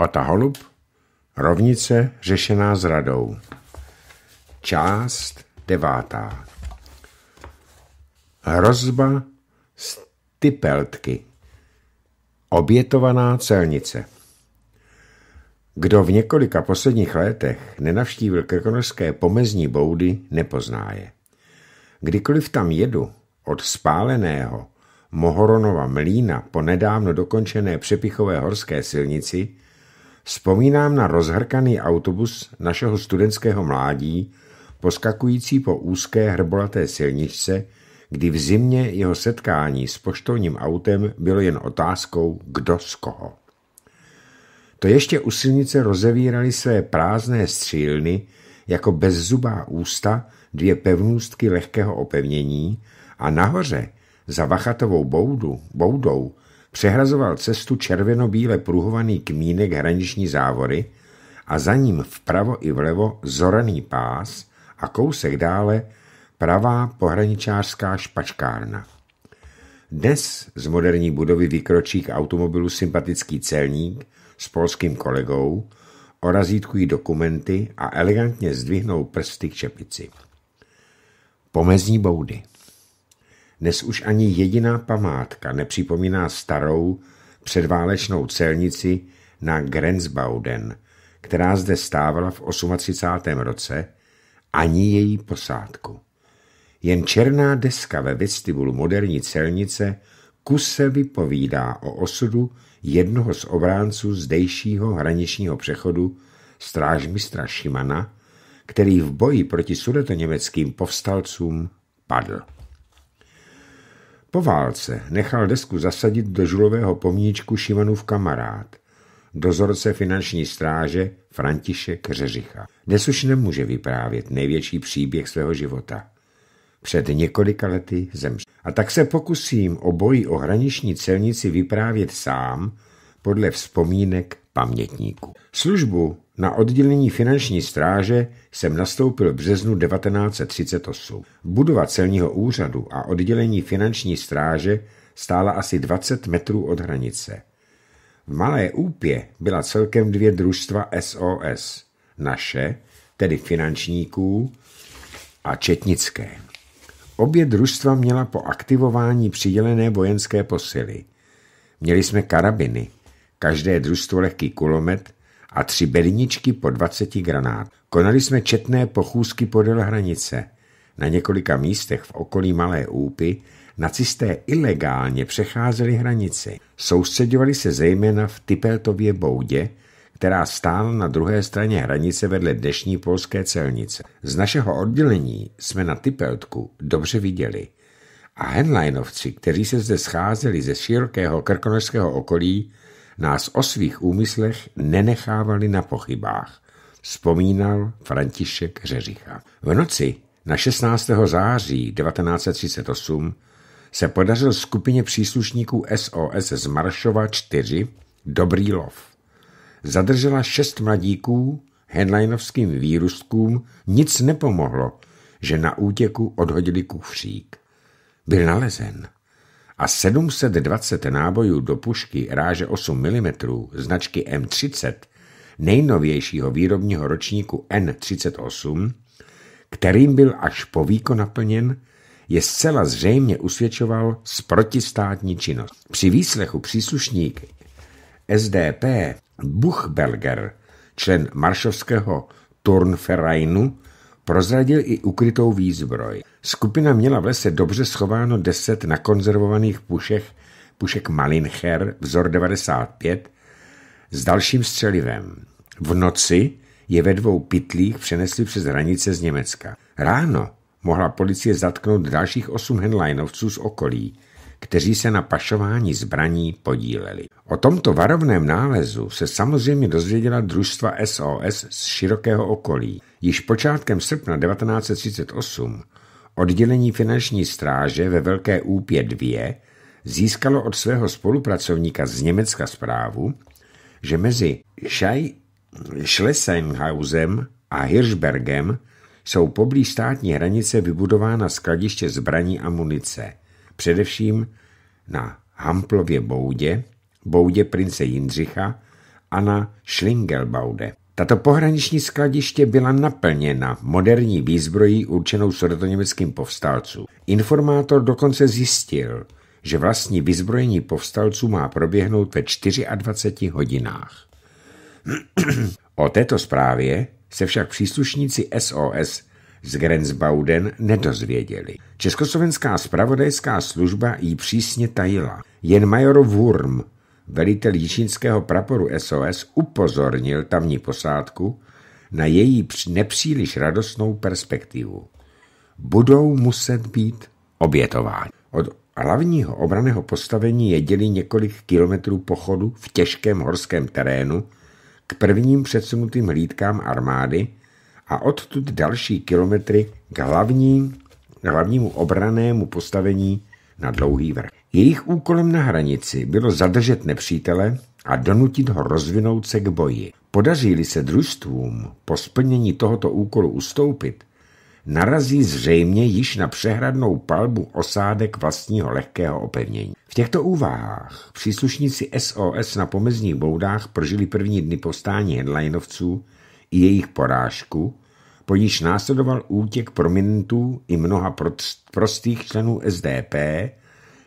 Ota Holub, rovnice řešená zradou. Část devátá. Hrozba typeltky. Obětovaná celnice. Kdo v několika posledních letech nenavštívil krkonožské pomezní boudy, nepozná je. Kdykoliv tam jedu, od spáleného Mohoronova mlína po nedávno dokončené přepichové horské silnici, Vzpomínám na rozhrkaný autobus našeho studentského mládí, poskakující po úzké hrbolaté silničce, kdy v zimě jeho setkání s poštovním autem bylo jen otázkou, kdo z koho. To ještě u silnice rozevírali své prázdné střílny jako bezzubá ústa dvě pevnůstky lehkého opevnění a nahoře za vachatovou boudu, boudou přehrazoval cestu červeno-bíle pruhovaný kmínek hraniční závory a za ním vpravo i vlevo zoraný pás a kousek dále pravá pohraničářská špačkárna. Dnes z moderní budovy vykročí k automobilu sympatický celník s polským kolegou, orazítkují dokumenty a elegantně zdvihnou prsty k čepici. Pomezní boudy. Dnes už ani jediná památka nepřipomíná starou předválečnou celnici na Grenzbauden, která zde stávala v 38. roce, ani její posádku. Jen černá deska ve vestibulu moderní celnice kuse vypovídá o osudu jednoho z obránců zdejšího hraničního přechodu strážmistra Šimana, který v boji proti sudetoněmeckým povstalcům padl. Po válce nechal desku zasadit do žulového pomníčku Šimanův kamarád, dozorce finanční stráže František Řeřicha. Dnes už nemůže vyprávět největší příběh svého života. Před několika lety zemřel. A tak se pokusím o boji o hraniční celnici vyprávět sám podle vzpomínek pamětníku. Službu na oddělení finanční stráže jsem nastoupil v březnu 1938. Budova celního úřadu a oddělení finanční stráže stála asi 20 metrů od hranice. V Malé Úpě byla celkem dvě družstva SOS. Naše, tedy finančníků, a četnické. Obě družstva měla po aktivování přidělené vojenské posily. Měli jsme karabiny, každé družstvo lehký kulomet a tři berničky po 20 granát. Konali jsme četné pochůzky podél hranice. Na několika místech v okolí Malé Úpy nacisté ilegálně přecházeli hranici. Soustředovali se zejména v Typeltově boudě, která stála na druhé straně hranice vedle dnešní polské celnice. Z našeho oddělení jsme na Typeltku dobře viděli. A Henleinovci, kteří se zde scházeli ze širokého krkonožského okolí, nás o svých úmyslech nenechávali na pochybách, vzpomínal František Řeřicha. V noci na 16. září 1938 se podařil skupině příslušníků SOS z Maršova 4 Dobrý lov. Zadržela šest mladíků, henleinovským výrustkům nic nepomohlo, že na útěku odhodili kufřík. Byl nalezen a 720 nábojů do pušky ráže 8 mm značky M30 nejnovějšího výrobního ročníku N38, kterým byl až po výko naplněn, je zcela zřejmě usvědčoval z protistátní činnost. Při výslechu příslušník SDP Buchberger, člen maršovského Turnferainu, prozradil i ukrytou výzbroj. Skupina měla v lese dobře schováno deset nakonzervovaných pušek, pušek Malincher, vzor 95, s dalším střelivem. V noci je ve dvou pitlích přenesli přes hranice z Německa. Ráno mohla policie zatknout dalších osm henlajnovců z okolí, kteří se na pašování zbraní podíleli. O tomto varovném nálezu se samozřejmě dozvěděla družstva SOS z širokého okolí. Již počátkem srpna 1938 oddělení finanční stráže ve Velké úpě 2 získalo od svého spolupracovníka z Německa zprávu, že mezi Schei, Schlesenhausem a Hirschbergem jsou poblíž státní hranice vybudována skladiště zbraní a munice, především na Hamplově boudě, boudě prince Jindřicha a na Schlingelbaude. Tato pohraniční skladiště byla naplněna moderní výzbrojí určenou sudetoněmeckým povstalcům. Informátor dokonce zjistil, že vlastní vyzbrojení povstalců má proběhnout ve 24 hodinách. o této zprávě se však příslušníci SOS z Grenzbauden nedozvěděli. Československá spravodajská služba ji přísně tajila. Jen major Wurm velitel jičínského praporu SOS upozornil tamní posádku na její nepříliš radostnou perspektivu. Budou muset být obětováni. Od hlavního obraného postavení je dělí několik kilometrů pochodu v těžkém horském terénu k prvním předsunutým hlídkám armády a odtud další kilometry k hlavní, hlavnímu obranému postavení na dlouhý vrch. Jejich úkolem na hranici bylo zadržet nepřítele a donutit ho rozvinout se k boji. Podaří-li se družstvům po splnění tohoto úkolu ustoupit, narazí zřejmě již na přehradnou palbu osádek vlastního lehkého opevnění. V těchto úvahách příslušníci SOS na pomezních boudách prožili první dny povstání headlinovců i jejich porážku, po níž následoval útěk prominentů i mnoha prostých členů SDP,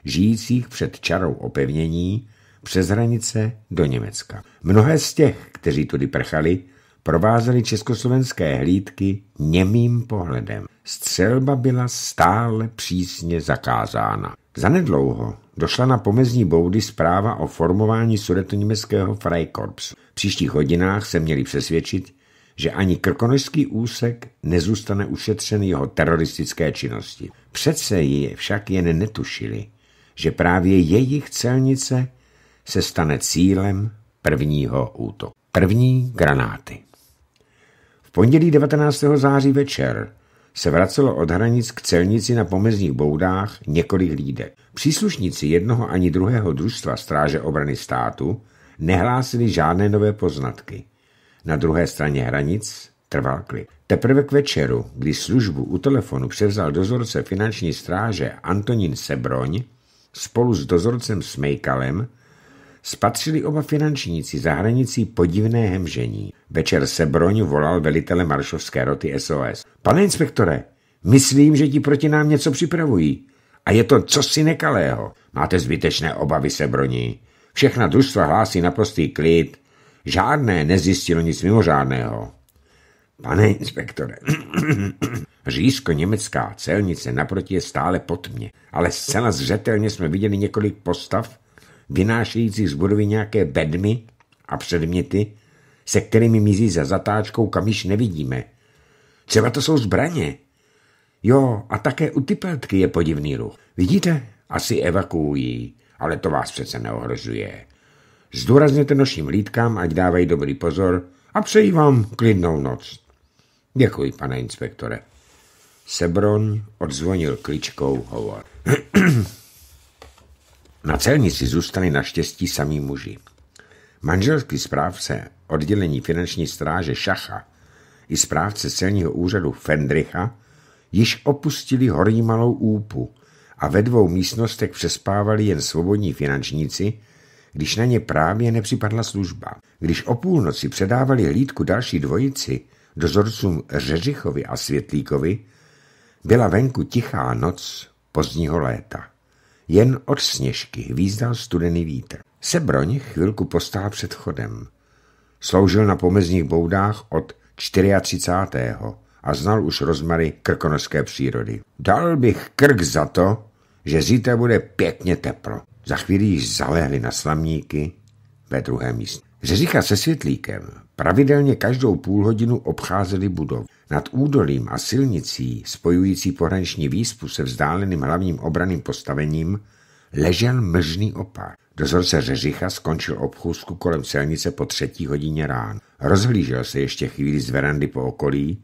žijících před čarou opevnění přes hranice do Německa. Mnohé z těch, kteří tudy prchali, provázeli československé hlídky němým pohledem. Střelba byla stále přísně zakázána. Zanedlouho došla na pomezní boudy zpráva o formování sudetoněmeckého Freikorps. V příštích hodinách se měli přesvědčit, že ani krkonožský úsek nezůstane ušetřen jeho teroristické činnosti. Přece ji však jen netušili, že právě jejich celnice se stane cílem prvního útoku. První granáty. V pondělí 19. září večer se vracelo od hranic k celnici na pomezních boudách několik lídek. Příslušníci jednoho ani druhého družstva Stráže obrany státu nehlásili žádné nové poznatky. Na druhé straně hranic trval klid. Teprve k večeru, kdy službu u telefonu převzal dozorce finanční stráže Antonín Sebroň, spolu s dozorcem Smejkalem spatřili oba finančníci za hranicí podivné hemžení. Večer se Broň volal velitele maršovské roty SOS. Pane inspektore, myslím, že ti proti nám něco připravují. A je to cosi nekalého. Máte zbytečné obavy se broní. Všechna družstva hlásí naprostý klid. Žádné nezjistilo nic mimořádného. Pane inspektore, Říško-německá celnice naproti je stále pod mě, ale zcela zřetelně jsme viděli několik postav, vynášejících z budovy nějaké bedmy a předměty, se kterými mizí za zatáčkou, kam již nevidíme. Třeba to jsou zbraně. Jo, a také u typeltky je podivný ruch. Vidíte? Asi evakuují, ale to vás přece neohrožuje. Zdůrazněte noším lítkám, ať dávají dobrý pozor a přeji vám klidnou noc. Děkuji, pane inspektore. Sebron odzvonil kličkou hovor. Na celnici zůstali naštěstí samý muži. Manželský správce oddělení finanční stráže Šacha i správce celního úřadu Fendricha již opustili horní malou úpu a ve dvou místnostech přespávali jen svobodní finančníci, když na ně právě nepřipadla služba. Když o půlnoci předávali hlídku další dvojici, dozorcům Řeřichovi a Světlíkovi, byla venku tichá noc pozdního léta. Jen od sněžky hvízdal studený vítr. Sebroň chvilku postál před chodem. Sloužil na pomezních boudách od 34. a znal už rozmary krkonožské přírody. Dal bych krk za to, že zítra bude pěkně teplo. Za chvíli již zalehli na slamníky ve druhém místě. Řeřicha se světlíkem pravidelně každou půl hodinu obcházeli budovu. Nad údolím a silnicí spojující pohraniční výspu se vzdáleným hlavním obraným postavením ležel mlžný opar. Dozorce Řeřicha skončil obchůzku kolem silnice po třetí hodině rán. Rozhlížel se ještě chvíli z verandy po okolí,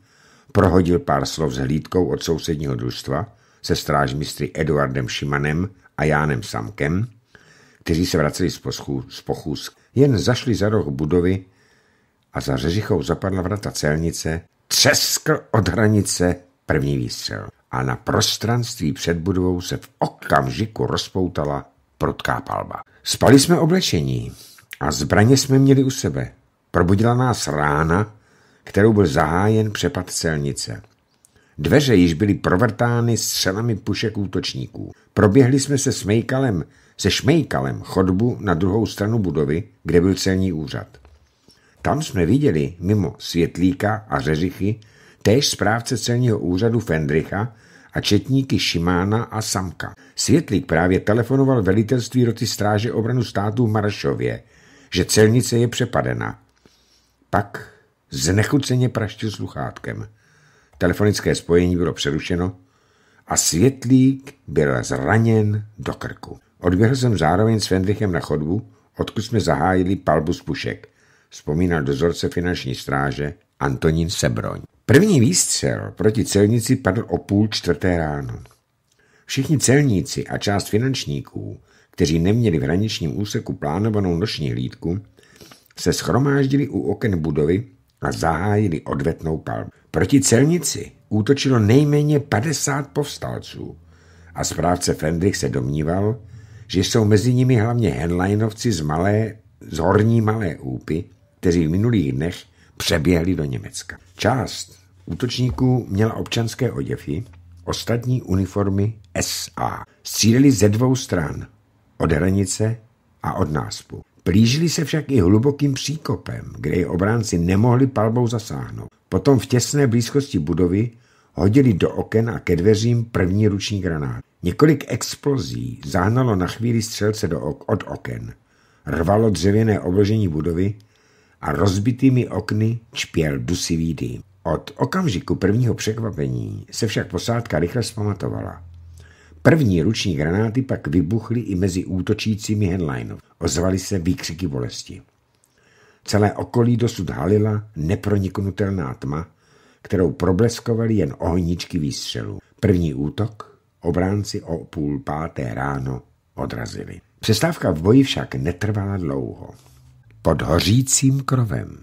prohodil pár slov s hlídkou od sousedního družstva, se strážmistry Eduardem Šimanem a Jánem Samkem, kteří se vraceli z, z pochůzk. Jen zašli za roh budovy a za Řeřichou zapadla vrata celnice Třeskl od hranice první výstřel a na prostranství před budovou se v okamžiku rozpoutala prudká palba. Spali jsme oblečení a zbraně jsme měli u sebe. Probudila nás rána, kterou byl zahájen přepad celnice. Dveře již byly provrtány střelami pušek útočníků. Proběhli jsme se smejkalem, se šmejkalem chodbu na druhou stranu budovy, kde byl celní úřad. Tam jsme viděli mimo Světlíka a Řeřichy též správce celního úřadu Fendricha a četníky Šimána a Samka. Světlík právě telefonoval velitelství roty stráže obranu státu v Marašově, že celnice je přepadena. Pak znechuceně praštil sluchátkem. Telefonické spojení bylo přerušeno a Světlík byl zraněn do krku. Odběhl jsem zároveň s Fendrichem na chodbu, odkud jsme zahájili palbu z pušek – vzpomínal dozorce finanční stráže Antonín Sebroň. První výstřel proti celnici padl o půl čtvrté ráno. Všichni celníci a část finančníků, kteří neměli v hraničním úseku plánovanou noční hlídku, se schromáždili u oken budovy a zahájili odvetnou palbu. Proti celnici útočilo nejméně 50 povstalců a správce Fendrich se domníval, že jsou mezi nimi hlavně henlajnovci z, malé, z horní malé úpy, kteří v minulých dnech přeběhli do Německa. Část útočníků měla občanské oděvy, ostatní uniformy SA. Stříleli ze dvou stran, od hranice a od náspu. Plížili se však i hlubokým příkopem, kde je obránci nemohli palbou zasáhnout. Potom v těsné blízkosti budovy hodili do oken a ke dveřím první ruční granát. Několik explozí zahnalo na chvíli střelce do ok od oken. Rvalo dřevěné obložení budovy a rozbitými okny čpěl dusivý dým. Od okamžiku prvního překvapení se však posádka rychle zpamatovala. První ruční granáty pak vybuchly i mezi útočícími headlinov. Ozvaly se výkřiky bolesti. Celé okolí dosud halila neproniknutelná tma, kterou probleskovaly jen ohníčky výstřelů. První útok obránci o půl páté ráno odrazili. Přestávka v boji však netrvala dlouho pod hořícím krovem.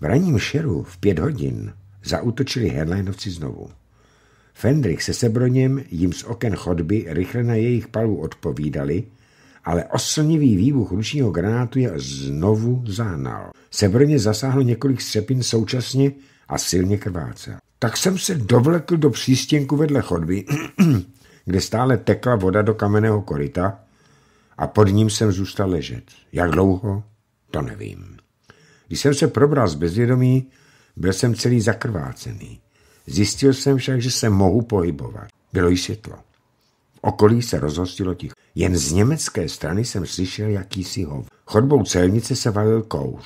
V raním šeru v pět hodin zautočili Henleinovci znovu. Fendrich se Sebroněm jim z oken chodby rychle na jejich palu odpovídali, ale oslnivý výbuch ručního granátu je znovu zánal. Sebroně zasáhlo několik střepin současně a silně krváce. Tak jsem se dovlekl do přístěnku vedle chodby, kde stále tekla voda do kamenného koryta a pod ním jsem zůstal ležet. Jak dlouho? To nevím. Když jsem se probral z bezvědomí, byl jsem celý zakrvácený. Zjistil jsem však, že se mohu pohybovat. Bylo již světlo. V okolí se rozhostilo ticho. Jen z německé strany jsem slyšel jakýsi hov. Chodbou celnice se valil kouř.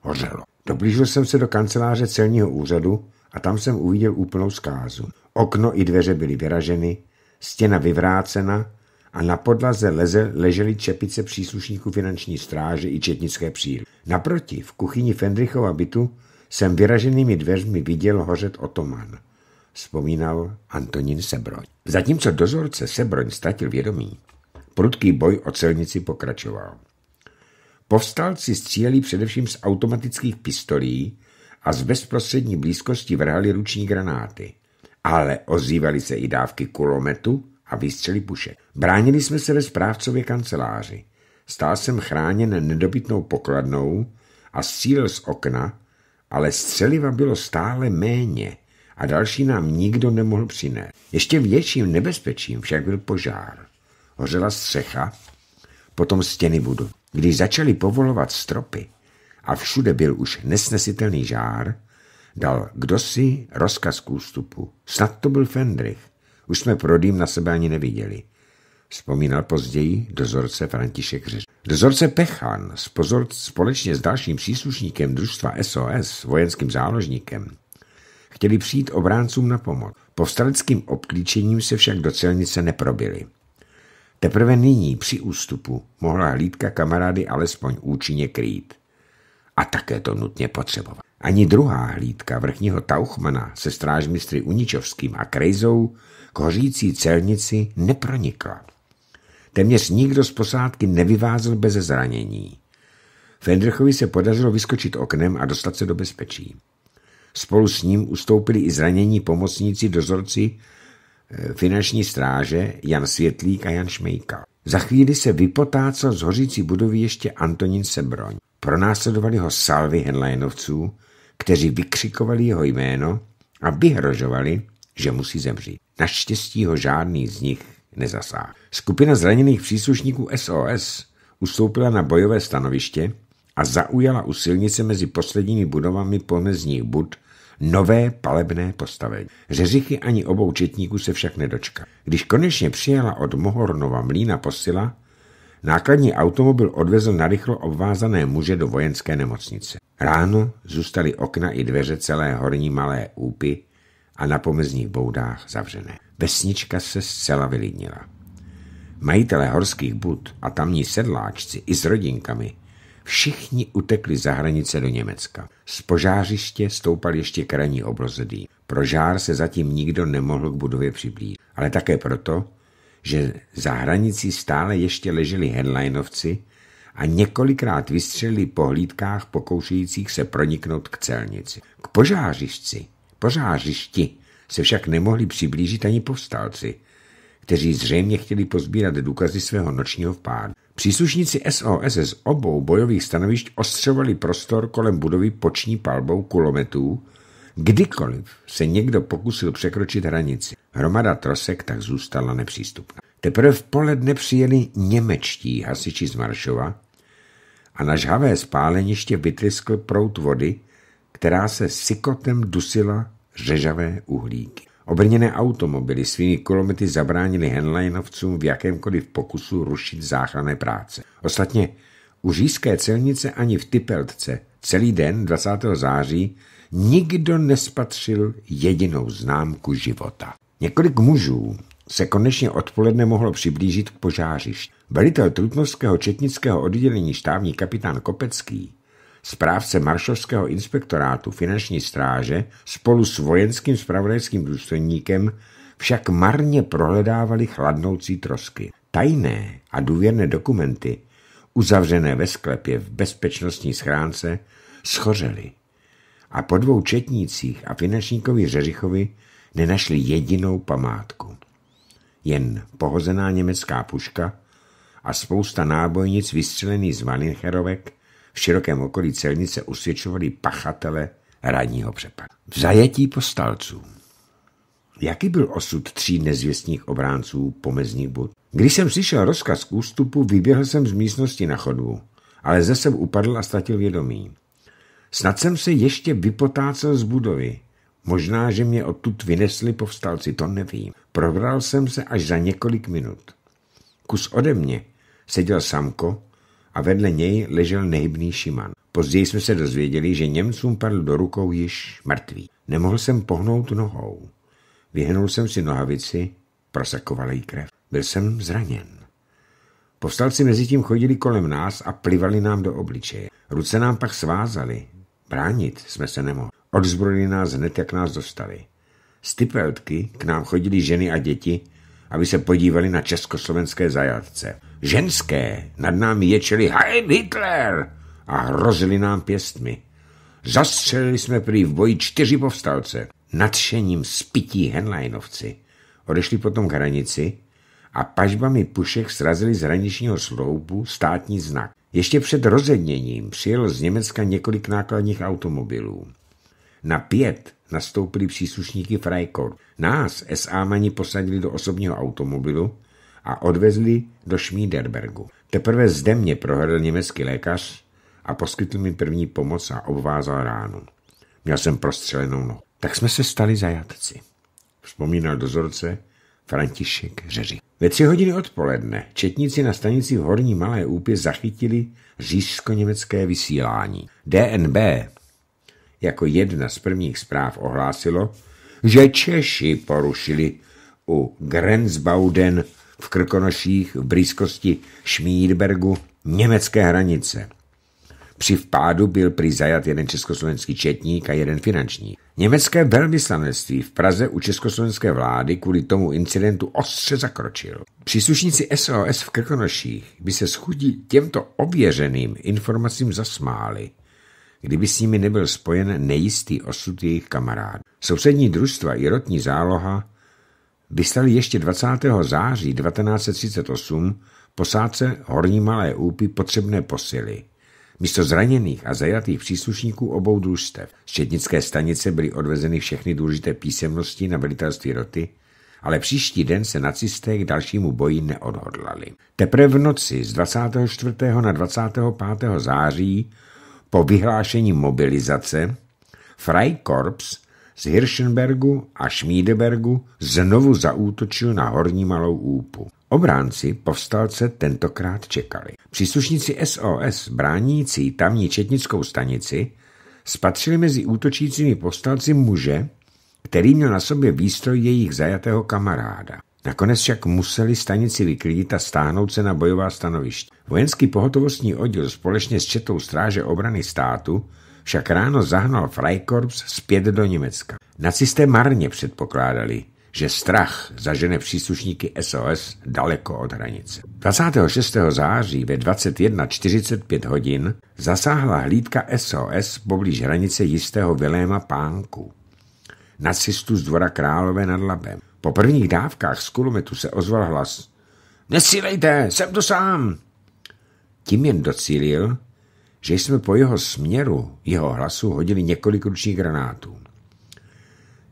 Hořelo. Doblížil jsem se do kanceláře celního úřadu a tam jsem uviděl úplnou zkázu. Okno i dveře byly vyraženy, stěna vyvrácena a na podlaze leze, ležely čepice příslušníků finanční stráže i četnické příry. Naproti, v kuchyni Fendrichova bytu, jsem vyraženými dveřmi viděl hořet otoman, vzpomínal Antonín Sebroň. Zatímco dozorce Sebroň ztratil vědomí, prudký boj o celnici pokračoval. Povstalci stříleli především z automatických pistolí a z bezprostřední blízkosti vrhali ruční granáty, ale ozývaly se i dávky kulometu a výstřely pušek. Bránili jsme se ve správcově kanceláři. Stál jsem chráněn nedobytnou pokladnou a střílel z okna, ale střeliva bylo stále méně a další nám nikdo nemohl přinést. Ještě větším nebezpečím však byl požár. Hořela střecha, potom stěny budu. Když začali povolovat stropy a všude byl už nesnesitelný žár, dal kdosi rozkaz k ústupu. Snad to byl Fendrich. Už jsme prodým na sebe ani neviděli. Vzpomínal později dozorce František Řeš. Dozorce Pechan spozor, společně s dalším příslušníkem družstva SOS, vojenským záložníkem, chtěli přijít obráncům na pomoc. Povstaleckým obklíčením se však do celnice neprobili. Teprve nyní při ústupu mohla hlídka kamarády alespoň účinně krýt. A také to nutně potřeboval. Ani druhá hlídka vrchního Tauchmana se strážmistry Uničovským a Krejzou k hořící celnici nepronikla. Téměř nikdo z posádky nevyvázl bez zranění. Fendrchovi se podařilo vyskočit oknem a dostat se do bezpečí. Spolu s ním ustoupili i zranění pomocníci dozorci eh, finanční stráže Jan Světlík a Jan Šmejka. Za chvíli se vypotácel z hořící budovy ještě Antonín Sebroň. Pronásledovali ho salvy henlénovců, kteří vykřikovali jeho jméno a vyhrožovali, že musí zemřít. Naštěstí ho žádný z nich nezasáhl. Skupina zraněných příslušníků SOS ustoupila na bojové stanoviště a zaujala u silnice mezi posledními budovami pomezních bud nové palebné postavení. Řeřichy ani obou četníků se však nedočka. Když konečně přijela od Mohornova mlína posila, Nákladní automobil odvezl narychlo obvázané muže do vojenské nemocnice. Ráno zůstaly okna i dveře celé horní malé úpy a na pomezních boudách zavřené. Vesnička se zcela vylidnila. Majitele horských bud a tamní sedláčci i s rodinkami všichni utekli za hranice do Německa. Z požářiště stoupal ještě kraní obroz Pro žár se zatím nikdo nemohl k budově přiblížit, ale také proto, že za hranicí stále ještě leželi headlinovci a několikrát vystřelili po hlídkách pokoušejících se proniknout k celnici. K požářišci, požářišti se však nemohli přiblížit ani povstalci, kteří zřejmě chtěli pozbírat důkazy svého nočního vpádu. Příslušníci SOS z obou bojových stanovišť ostřovali prostor kolem budovy poční palbou kulometů, Kdykoliv se někdo pokusil překročit hranici, hromada trosek tak zůstala nepřístupná. Teprve v poledne přijeli němečtí hasiči z Maršova a na žhavé spáleniště vytryskl prout vody, která se sykotem dusila řežavé uhlíky. Obrněné automobily svými kulomety zabránili henleinovcům v jakémkoliv pokusu rušit záchranné práce. Ostatně u říšské celnice ani v Typeltce celý den 20. září nikdo nespatřil jedinou známku života. Několik mužů se konečně odpoledne mohlo přiblížit k požářišti. Velitel Trutnovského četnického oddělení štávní kapitán Kopecký, správce maršovského inspektorátu finanční stráže spolu s vojenským spravodajským důstojníkem však marně prohledávali chladnoucí trosky. Tajné a důvěrné dokumenty, uzavřené ve sklepě v bezpečnostní schránce, schořely a po dvou četnících a finančníkovi Řeřichovi nenašli jedinou památku. Jen pohozená německá puška a spousta nábojnic vystřelených z Malincherovek v širokém okolí celnice usvědčovali pachatele ranního přepadu. V zajetí postalců. Jaký byl osud tří nezvěstných obránců pomezních bud? Když jsem slyšel rozkaz k ústupu, vyběhl jsem z místnosti na chodbu, ale zase upadl a ztratil vědomí. Snad jsem se ještě vypotácel z budovy. Možná, že mě odtud vynesli povstalci, to nevím. Probral jsem se až za několik minut. Kus ode mě seděl Samko a vedle něj ležel nejbný Šiman. Později jsme se dozvěděli, že Němcům padl do rukou již mrtvý. Nemohl jsem pohnout nohou. Vyhnul jsem si nohavici, prosakoval jí krev. Byl jsem zraněn. Povstalci mezi tím chodili kolem nás a plivali nám do obličeje. Ruce nám pak svázali, Bránit jsme se nemohli. Odzbrojili nás hned, jak nás dostali. Z typeltky k nám chodili ženy a děti, aby se podívali na československé zajatce. Ženské nad námi ječeli Hej Hitler a hrozili nám pěstmi. Zastřelili jsme prý v boji čtyři povstalce. Nadšením spití Henleinovci Odešli potom k hranici a pažbami pušek srazili z hraničního sloupu státní znak. Ještě před rozedněním přijel z Německa několik nákladních automobilů. Na pět nastoupili příslušníky Freikor. Nás mani posadili do osobního automobilu a odvezli do Schmiederbergu. Teprve zde mě prohlédl německý lékař a poskytl mi první pomoc a obvázal ránu. Měl jsem prostřelenou nohu. Tak jsme se stali zajatci, vzpomínal dozorce František Řeřík. Ve tři hodiny odpoledne četníci na stanici v Horní Malé Úpě zachytili řížsko německé vysílání. DNB jako jedna z prvních zpráv ohlásilo, že Češi porušili u Grenzbauden v Krkonoších v blízkosti Šmídbergu německé hranice. Při vpádu byl prý zajat jeden československý četník a jeden finanční. Německé velvyslanectví v Praze u československé vlády kvůli tomu incidentu ostře zakročil. Příslušníci SOS v Krkonoších by se schudí těmto ověřeným informacím zasmáli, kdyby s nimi nebyl spojen nejistý osud jejich kamarád. Sousední družstva i rotní záloha vyslali ještě 20. září 1938 posádce Horní Malé úpy potřebné posily – Místo zraněných a zajatých příslušníků obou družstev z četnické stanice byly odvezeny všechny důležité písemnosti na velitelství roty, ale příští den se nacisté k dalšímu boji neodhodlali. Teprve v noci z 24. na 25. září po vyhlášení mobilizace Freikorps z Hirschenbergu a Schmiedebergu znovu zaútočil na Horní Malou Úpu. Obránci povstalce tentokrát čekali. Příslušníci SOS, bránící tamní četnickou stanici, spatřili mezi útočícími povstalci muže, který měl na sobě výstroj jejich zajatého kamaráda. Nakonec však museli stanici vyklidit a stáhnout se na bojová stanoviště. Vojenský pohotovostní oddíl společně s četou stráže obrany státu však ráno zahnal Freikorps zpět do Německa. Nacisté marně předpokládali, že strach zažene příslušníky SOS daleko od hranice. 26. září ve 21.45 hodin zasáhla hlídka SOS poblíž hranice jistého Viléma Pánku, nacistu z dvora Králové nad Labem. Po prvních dávkách z kulometu se ozval hlas Nesílejte, jsem to sám! Tím jen docílil, že jsme po jeho směru, jeho hlasu hodili několik ručních granátů.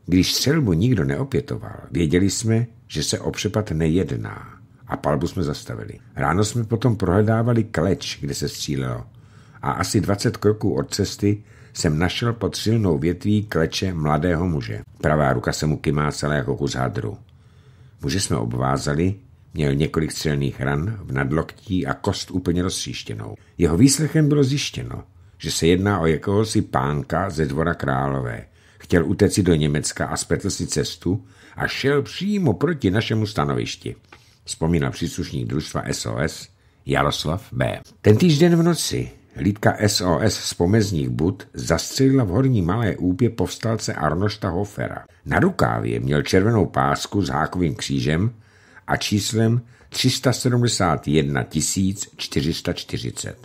Když střelbu nikdo neopětoval, věděli jsme, že se o přepad nejedná a palbu jsme zastavili. Ráno jsme potom prohledávali kleč, kde se střílelo a asi 20 kroků od cesty jsem našel pod silnou větví kleče mladého muže. Pravá ruka se mu kymácela jako kus hadru. Muže jsme obvázali, měl několik střelných ran v nadloktí a kost úplně rozstříštěnou. Jeho výslechem bylo zjištěno, že se jedná o jakéhosi pánka ze dvora králové – Chtěl uteci do Německa a spletl si cestu a šel přímo proti našemu stanovišti. Vzpomínal příslušník družstva SOS Jaroslav B. Ten týžden v noci Lídka SOS z pomezních bud zastřelila v horní malé úpě povstalce Arnošta Hofera. Na rukávě měl červenou pásku s hákovým křížem a číslem 371 440.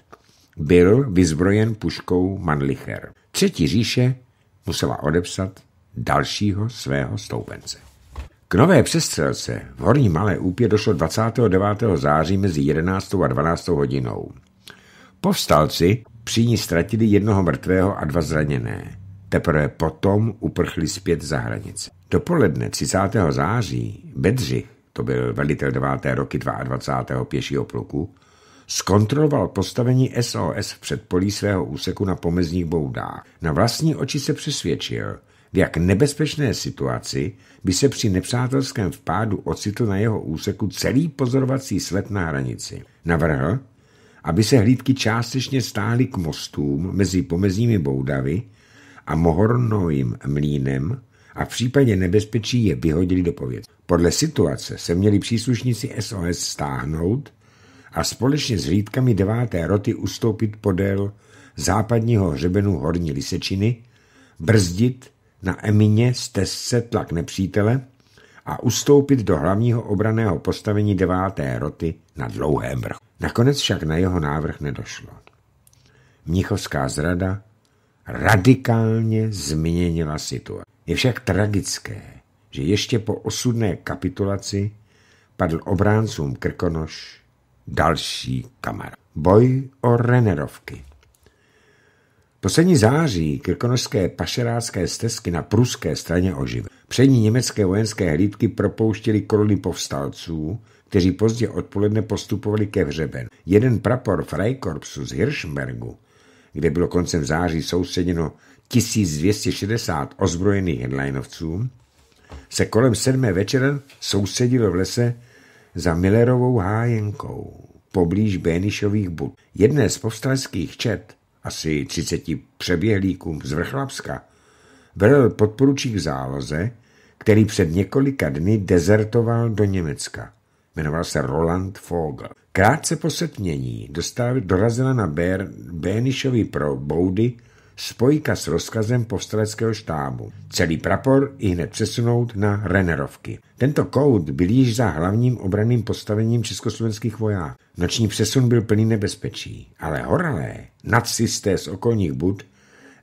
Byl vyzbrojen puškou Manlicher. Třetí říše musela odepsat dalšího svého stoupence. K nové přestřelce v Horní Malé Úpě došlo 29. září mezi 11. a 12. hodinou. Povstalci při ní ztratili jednoho mrtvého a dva zraněné. Teprve potom uprchli zpět za hranice. Dopoledne 30. září Bedřich, to byl velitel 9. roky 22. pěšího pluku, zkontroloval postavení SOS v předpolí svého úseku na pomezních boudách. Na vlastní oči se přesvědčil, v jak nebezpečné situaci by se při nepřátelském vpádu ocitl na jeho úseku celý pozorovací sled na hranici. Navrhl, aby se hlídky částečně stáhly k mostům mezi pomezními boudavy a mohornovým mlínem a v případě nebezpečí je vyhodili do pověc. Podle situace se měli příslušníci SOS stáhnout a společně s hlídkami deváté roty ustoupit podél západního hřebenu Horní Lisečiny, brzdit na Emině stezce tlak nepřítele a ustoupit do hlavního obraného postavení deváté roty na dlouhém vrchu. Nakonec však na jeho návrh nedošlo. Mnichovská zrada radikálně změnila situaci. Je však tragické, že ještě po osudné kapitulaci padl obráncům Krkonoš další kamera. Boj o Renerovky. Poslední září krkonožské pašerácké stezky na pruské straně oživ. Přední německé vojenské hlídky propouštěly koruny povstalců, kteří pozdě odpoledne postupovali ke hřeben. Jeden prapor Freikorpsu z Hirschbergu, kde bylo koncem září soustředěno 1260 ozbrojených headlinovců, se kolem sedmé večer soustředil v lese za Millerovou hájenkou poblíž Bénišových bud. Jedné z povstalských čet, asi třiceti přeběhlíkům z Vrchlapska, velel podporučík záloze, který před několika dny dezertoval do Německa. Jmenoval se Roland Vogel. Krátce po setmění dorazila na Bér, Bénišový pro Boudy spojka s rozkazem povstaleckého štábu. Celý prapor i hned přesunout na Renerovky. Tento kout byl již za hlavním obraným postavením československých vojáků. Noční přesun byl plný nebezpečí, ale horalé, nacisté z okolních bud,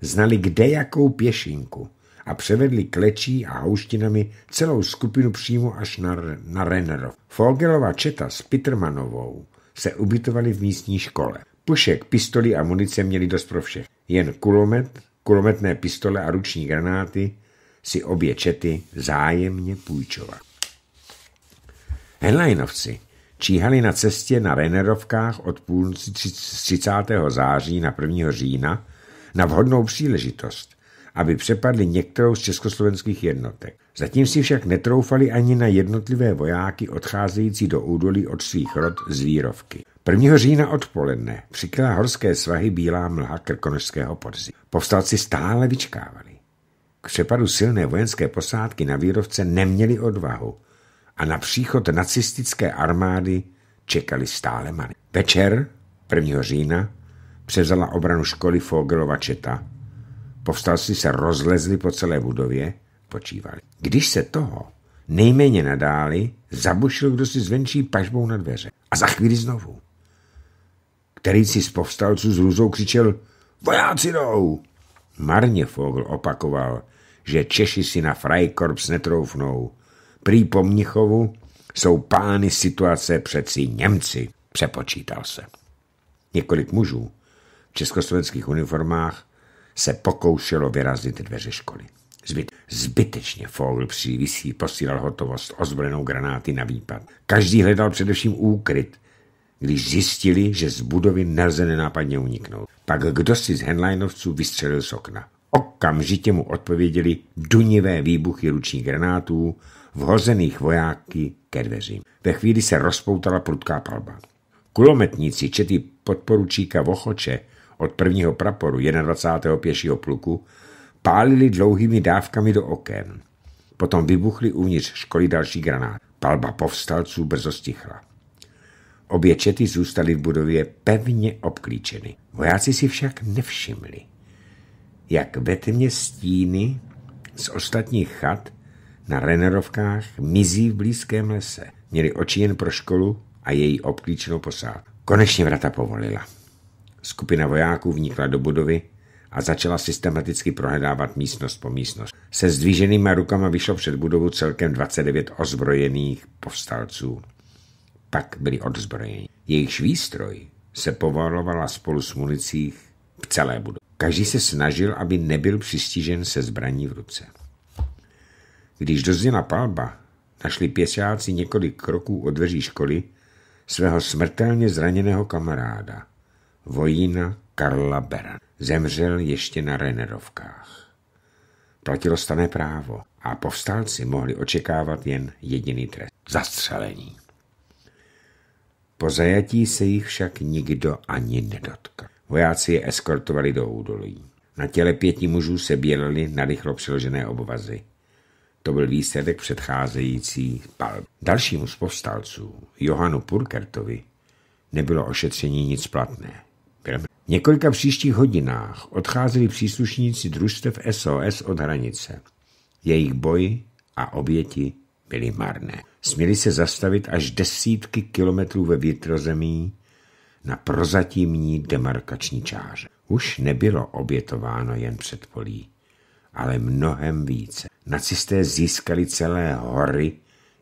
znali kde jakou pěšinku a převedli klečí a houštinami celou skupinu přímo až na, na Rennerov. Fogelova četa s Pitrmanovou se ubytovali v místní škole. Pušek, pistoli a munice měli dost pro všech. Jen kulomet, kulometné pistole a ruční granáty si obě čety zájemně půjčovat. Henleinovci číhali na cestě na Renerovkách od půlnoci 30. září na 1. října na vhodnou příležitost, aby přepadli některou z československých jednotek. Zatím si však netroufali ani na jednotlivé vojáky odcházející do údolí od svých rod z Vírovky. 1. října odpoledne přikryla horské svahy bílá mlha krkonožského podzimu. Povstalci stále vyčkávali. K přepadu silné vojenské posádky na výrovce neměli odvahu a na příchod nacistické armády čekali stále many. Večer 1. října převzala obranu školy Fogelova četa. Povstalci se rozlezli po celé budově, počívali. Když se toho nejméně nadáli, zabušil kdo si zvenčí pažbou na dveře. A za chvíli znovu který si z povstalců s hruzou křičel Vojáci jdou! Marně Fogl opakoval, že Češi si na Freikorps netroufnou. Prý po Mnichovu jsou pány situace přeci Němci, přepočítal se. Několik mužů v československých uniformách se pokoušelo vyrazit dveře školy. Zbyt, zbytečně Fogl při vysí posílal hotovost ozbrojenou granáty na výpad. Každý hledal především úkryt, když zjistili, že z budovy nelze nenápadně uniknout. Pak kdo si z henleinovců vystřelil z okna. Okamžitě mu odpověděli dunivé výbuchy ručních granátů, vhozených vojáky ke dveřím. Ve chvíli se rozpoutala prudká palba. Kulometníci čety podporučíka Vochoče od prvního praporu 21. pěšího pluku pálili dlouhými dávkami do oken. Potom vybuchly uvnitř školy další granát. Palba povstalců brzo stichla. Obě čety zůstaly v budově pevně obklíčeny. Vojáci si však nevšimli, jak ve tmě stíny z ostatních chat na Renerovkách mizí v blízkém lese. Měli oči jen pro školu a její obklíčenou posádku. Konečně vrata povolila. Skupina vojáků vnikla do budovy a začala systematicky prohledávat místnost po místnost. Se zdvíženýma rukama vyšlo před budovu celkem 29 ozbrojených povstalců pak byli odzbrojeni. Jejichž výstroj se povalovala spolu s municí v celé budově. Každý se snažil, aby nebyl přistižen se zbraní v ruce. Když dozněla palba, našli pěsáci několik kroků od dveří školy svého smrtelně zraněného kamaráda, vojína Karla Beran. Zemřel ještě na Renerovkách. Platilo stané právo a povstalci mohli očekávat jen jediný trest – zastřelení. Po zajatí se jich však nikdo ani nedotkl. Vojáci je eskortovali do údolí. Na těle pěti mužů se bělely narychlo přeložené obvazy. To byl výsledek předcházející palb. Dalšímu z povstalců, Johanu Purkertovi, nebylo ošetření nic platné. V několika příštích hodinách odcházeli příslušníci družstev SOS od hranice. Jejich boj a oběti byly marné směli se zastavit až desítky kilometrů ve vnitrozemí na prozatímní demarkační čáře. Už nebylo obětováno jen předpolí, ale mnohem více. Nacisté získali celé hory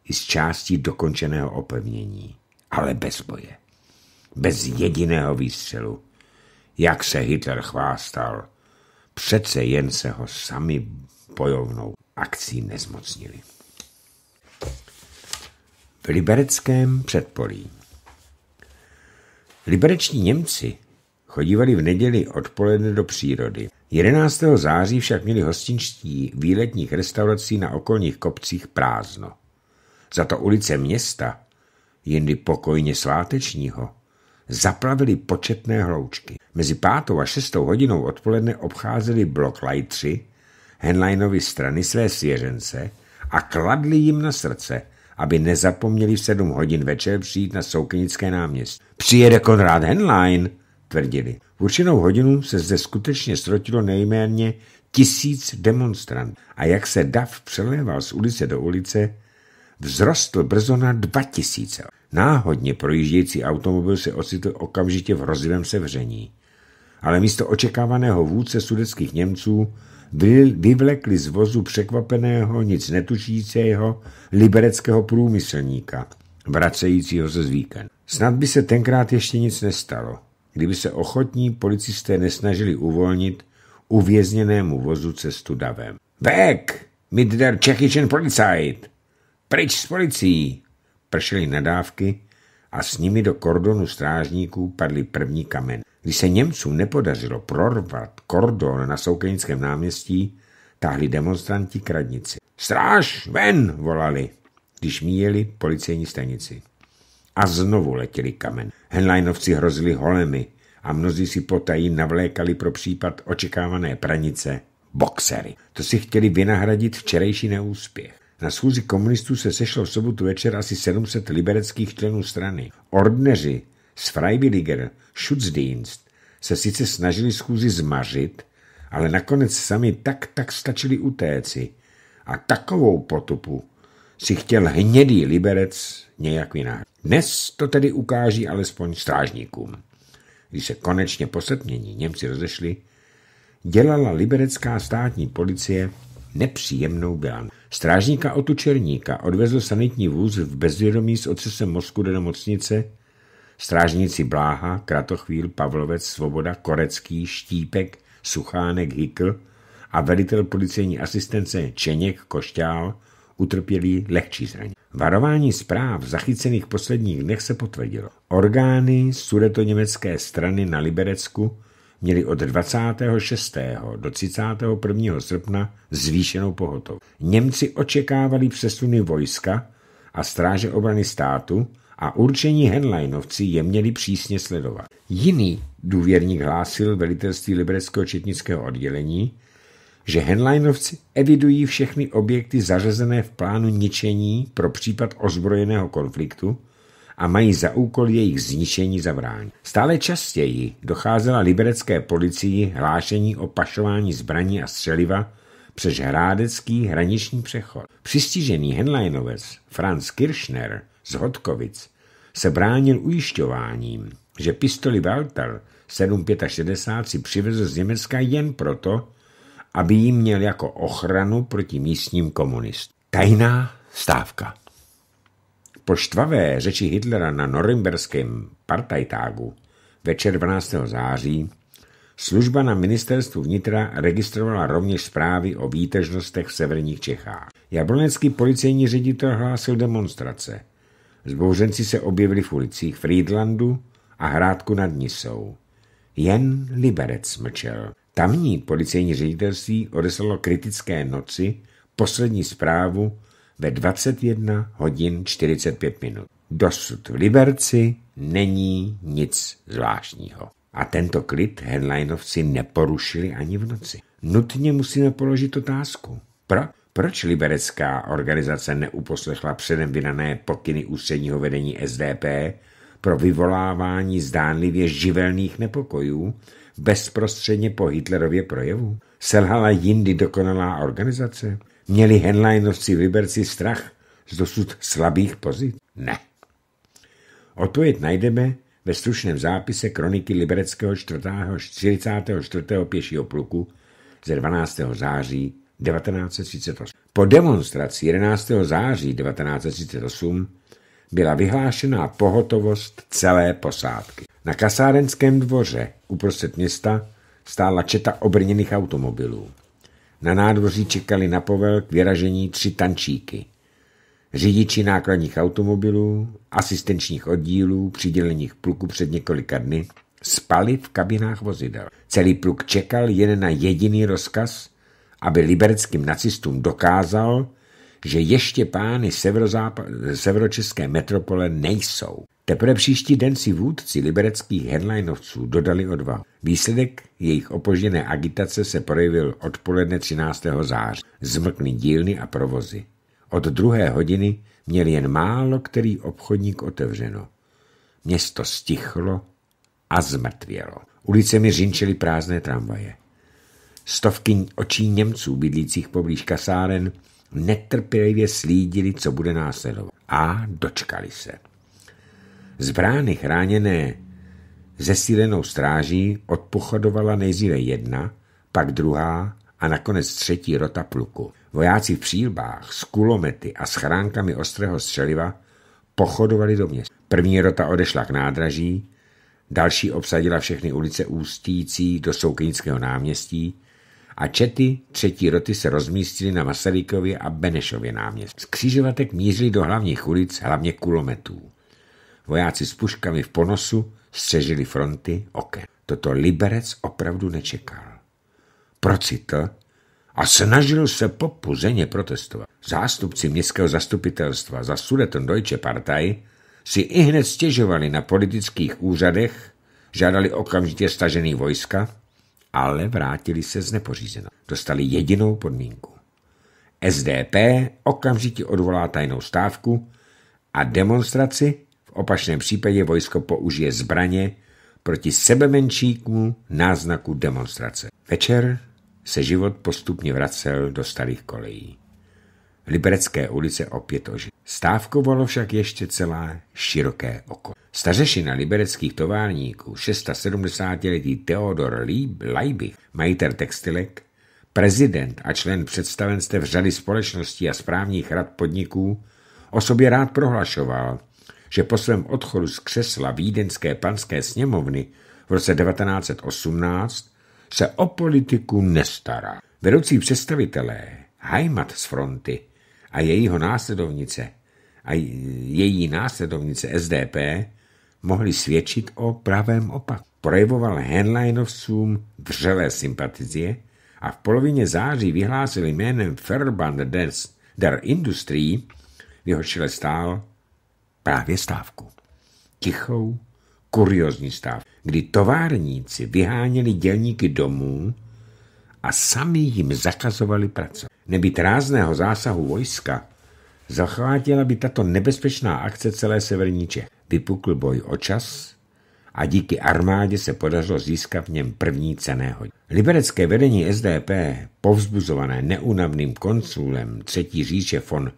i z částí dokončeného opevnění, ale bez boje. Bez jediného výstřelu. Jak se Hitler chvástal, přece jen se ho sami bojovnou akcí nezmocnili libereckém předpolí. Libereční Němci chodívali v neděli odpoledne do přírody. 11. září však měli hostinští výletních restaurací na okolních kopcích prázdno. Za to ulice města, jindy pokojně svátečního, zaplavili početné hloučky. Mezi pátou a šestou hodinou odpoledne obcházeli blok lajtři, Henleinovi strany své svěřence a kladli jim na srdce – aby nezapomněli v sedm hodin večer přijít na Soukenické náměstí. Přijede konrad Henlein, tvrdili. V určitou hodinu se zde skutečně srotilo nejméně tisíc demonstrantů. A jak se dav přeléval z ulice do ulice, vzrostl brzo na dva tisíce. Náhodně projíždějící automobil se ocitl okamžitě v hrozivém sevření. Ale místo očekávaného vůdce sudeckých Němců vyvlekli z vozu překvapeného, nic netušícího libereckého průmyslníka, vracejícího se z Snad by se tenkrát ještě nic nestalo, kdyby se ochotní policisté nesnažili uvolnit uvězněnému vozu cestu davem. Vek! Mit der Čechičen policajt! Pryč s policií! Pršely nadávky a s nimi do kordonu strážníků padly první kamen. Když se Němcům nepodařilo prorvat kordon na Soukenickém náměstí, táhli demonstranti k radnici. Stráž, ven, volali, když míjeli policejní stanici. A znovu letěli kamen. Henleinovci hrozili holemi a mnozí si potají navlékali pro případ očekávané pranice boxery. To si chtěli vynahradit včerejší neúspěch. Na schůzi komunistů se sešlo v sobotu večer asi 700 libereckých členů strany. Ordneři z Freiwilliger Schutzdienst se sice snažili schůzi zmařit, ale nakonec sami tak tak stačili utéci. A takovou potupu si chtěl hnědý liberec nějak jinak. Dnes to tedy ukáží alespoň strážníkům. Když se konečně po setmění Němci rozešli, dělala liberecká státní policie nepříjemnou bilanci. Strážníka Otu Černíka odvezl sanitní vůz v bezvědomí s otřesem mozku do nemocnice, strážníci Bláha, Kratochvíl, Pavlovec, Svoboda, Korecký, Štípek, Suchánek, Hykl a velitel policejní asistence Čeněk Košťál utrpěli lehčí zranění. Varování zpráv zachycených posledních dnech se potvrdilo. Orgány německé strany na Liberecku měli od 26. do 31. srpna zvýšenou pohotovost. Němci očekávali přesuny vojska a stráže obrany státu, a určení Henleinovci je měli přísně sledovat. Jiný důvěrník hlásil velitelství libereckého četnického oddělení, že Henleinovci evidují všechny objekty zařazené v plánu ničení pro případ ozbrojeného konfliktu a mají za úkol jejich zničení zabránit. Stále častěji docházela liberecké policii hlášení o pašování zbraní a střeliva přes Hrádecký hraniční přechod. Přistižený Henleinovec Franz Kirchner z Hodkovic se bránil ujišťováním, že pistoli Walter 765 si přivezl z Německa jen proto, aby jim měl jako ochranu proti místním komunistům. Tajná stávka. Po štvavé řeči Hitlera na norimberském partajtágu večer 12. září služba na ministerstvu vnitra registrovala rovněž zprávy o výtežnostech v severních Čechách. Jablonecký policejní ředitel hlásil demonstrace – Zbouřenci se objevili v ulicích Friedlandu a hrádku nad Nisou. Jen Liberec mlčel. Tamní policejní ředitelství odeslalo kritické noci poslední zprávu ve 21 hodin 45 minut. Dosud v Liberci není nic zvláštního. A tento klid Henleinovci neporušili ani v noci. Nutně musíme položit otázku. Proč? Proč liberecká organizace neuposlechla předem vydané pokyny ústředního vedení SDP pro vyvolávání zdánlivě živelných nepokojů bezprostředně po Hitlerově projevu? Selhala jindy dokonalá organizace? Měli henleinovci liberci strach z dosud slabých pozic? Ne. Odpověď najdeme ve slušném zápise kroniky libereckého 4. 44. pěšího pluku ze 12. září 1938. Po demonstraci 11. září 1938 byla vyhlášená pohotovost celé posádky. Na kasárenském dvoře uprostřed města stála četa obrněných automobilů. Na nádvoří čekali na povel k vyražení tři tančíky. Řidiči nákladních automobilů, asistenčních oddílů, přidělených pluku před několika dny, spali v kabinách vozidel. Celý pluk čekal jen na jediný rozkaz – aby libereckým nacistům dokázal, že ještě pány severočeské metropole nejsou. Teprve příští den si vůdci libereckých headlinovců dodali odvahu. Výsledek jejich opožděné agitace se projevil odpoledne 13. září. Zmlkly dílny a provozy. Od druhé hodiny měl jen málo který obchodník otevřeno. Město stichlo a zmrtvělo. Ulicemi řinčily prázdné tramvaje. Stovky očí Němců bydlících poblíž kasáren netrpělivě slídili, co bude následovat. A dočkali se. Z brány chráněné zesílenou stráží odpochodovala nejdříve jedna, pak druhá a nakonec třetí rota pluku. Vojáci v přílbách s kulomety a schránkami ostrého střeliva pochodovali do města. První rota odešla k nádraží, další obsadila všechny ulice ústící do Soukynického náměstí, a čety třetí roty se rozmístily na Masarykově a Benešově náměstí. Z křížovatek mířili do hlavních ulic, hlavně kulometů. Vojáci s puškami v ponosu střežili fronty oken. Toto liberec opravdu nečekal. Procitl a snažil se popuzeně protestovat. Zástupci městského zastupitelstva za Sudeton Deutsche Partei si i hned stěžovali na politických úřadech, žádali okamžitě stažený vojska ale vrátili se z nepořízena. Dostali jedinou podmínku. SDP okamžitě odvolá tajnou stávku a demonstraci, v opačném případě vojsko použije zbraně proti sebemenšíkmu náznaku demonstrace. Večer se život postupně vracel do starých kolejí. Liberecké ulice opět ožil. Stávkovalo však ještě celá široké oko. Stařešina libereckých továrníků, 670-letý Theodor Leibich, majitel textilek, prezident a člen představenstev řady společností a správních rad podniků, o sobě rád prohlašoval, že po svém odchodu z křesla Vídeňské panské sněmovny v roce 1918 se o politiku nestará. Vedoucí představitelé Heimat z fronty a jejího následovnice a její následovnice SDP mohli svědčit o pravém opaku. Projevoval Henleinovcům vřelé sympatizie a v polovině září vyhlásil jménem Ferband des der Industrie, v jeho čele stál právě stávku. Tichou, kuriozní stáv, kdy továrníci vyháněli dělníky domů a sami jim zakazovali pracovat. Nebýt rázného zásahu vojska Zachvátila by tato nebezpečná akce celé severní Čech. Vypukl boj o čas a díky armádě se podařilo získat v něm první cené Liberecké vedení SDP, povzbuzované neunavným konsulem Třetí říče von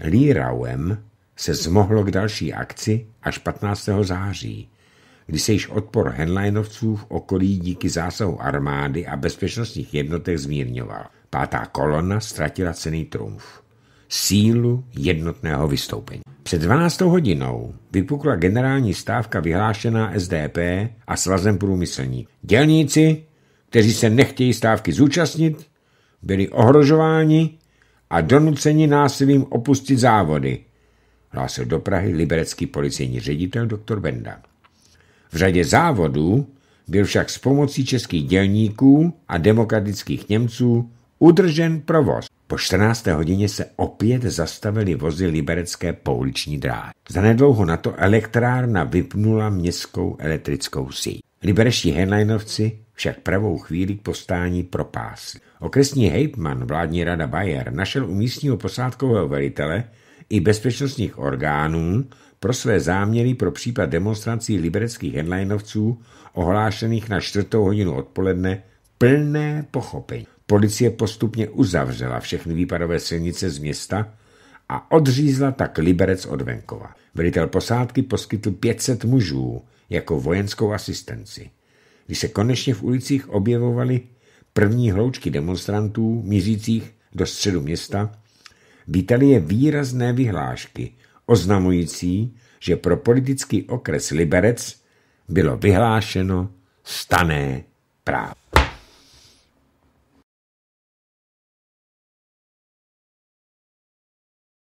Lirauem, se zmohlo k další akci až 15. září, kdy se již odpor Henleinovců v okolí díky zásahu armády a bezpečnostních jednotek zmírňoval. Pátá kolona ztratila cený trumf sílu jednotného vystoupení. Před 12 hodinou vypukla generální stávka vyhlášená SDP a svazem průmyslní. Dělníci, kteří se nechtějí stávky zúčastnit, byli ohrožováni a donuceni násilím opustit závody, hlásil do Prahy liberecký policejní ředitel dr. Benda. V řadě závodů byl však s pomocí českých dělníků a demokratických Němců udržen provoz. Po 14. hodině se opět zastavily vozy liberecké pouliční dráhy. Zanedlouho na to elektrárna vypnula městskou elektrickou síť. Libereští henleinovci však pravou chvíli k postání propásli. Okresní hejtman, vládní rada Bayer, našel u místního posádkového velitele i bezpečnostních orgánů pro své záměry pro případ demonstrací libereckých henleinovců ohlášených na čtvrtou hodinu odpoledne plné pochopení. Policie postupně uzavřela všechny výpadové silnice z města a odřízla tak Liberec od venkova. Velitel posádky poskytl 500 mužů jako vojenskou asistenci. Když se konečně v ulicích objevovaly první hloučky demonstrantů mířících do středu města, vítali je výrazné vyhlášky oznamující, že pro politický okres Liberec bylo vyhlášeno stané právo.